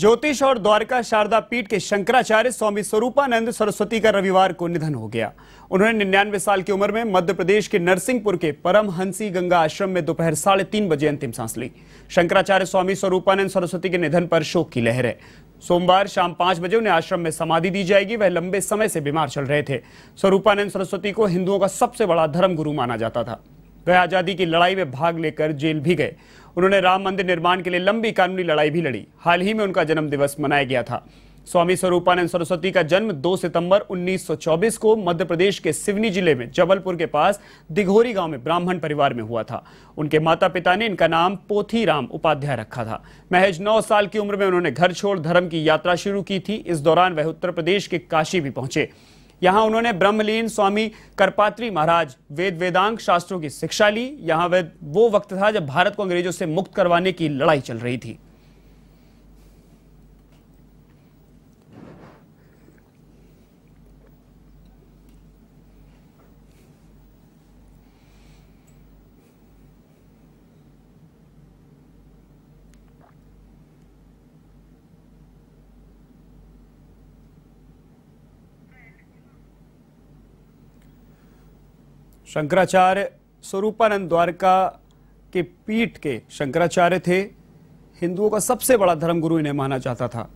ज्योतिष और द्वारका शारदा पीठ के शंकराचार्य स्वामी स्वरूपानंद सरस्वती का रविवार को निधन हो गया उन्होंने निन्यानवे साल की उम्र में मध्य प्रदेश के नरसिंहपुर के परम हंसी गंगा आश्रम में दोपहर साढ़े तीन बजे अंतिम सांस ली शंकराचार्य स्वामी स्वरूपानंद सरस्वती के निधन पर शोक की लहर है सोमवार शाम पांच बजे उन्हें आश्रम में समाधि दी जाएगी वह लंबे समय से बीमार चल रहे थे स्वरूपानंद सरस्वती को हिंदुओं का सबसे बड़ा धर्म गुरु माना जाता था वह आज़ादी की लड़ाई में भाग लेकर जेल भी गए उन्होंने राम मंदिर निर्माण के लिए लंबी कानूनी लड़ाई भी लड़ी हाल ही में उनका जन्म दिवस मनाया गया था स्वामी स्वरूपानंद सरस्वती का जन्म 2 सितंबर 1924 को मध्य प्रदेश के सिवनी जिले में जबलपुर के पास दिघोरी गांव में ब्राह्मण परिवार में हुआ था उनके माता पिता ने इनका नाम पोथी राम उपाध्याय रखा था महज 9 साल की उम्र में उन्होंने घर छोड़ धर्म की यात्रा शुरू की थी इस दौरान वह उत्तर प्रदेश के काशी भी पहुंचे यहाँ उन्होंने ब्रह्मलीन स्वामी करपात्री महाराज वेद वेदांग शास्त्रों की शिक्षा ली यहाँ वे वो वक्त था जब भारत को अंग्रेजों से मुक्त करवाने की लड़ाई चल रही थी शंकराचार्य स्वरूपानंद द्वारका के पीठ के शंकराचार्य थे हिंदुओं का सबसे बड़ा धर्मगुरु इन्हें माना जाता था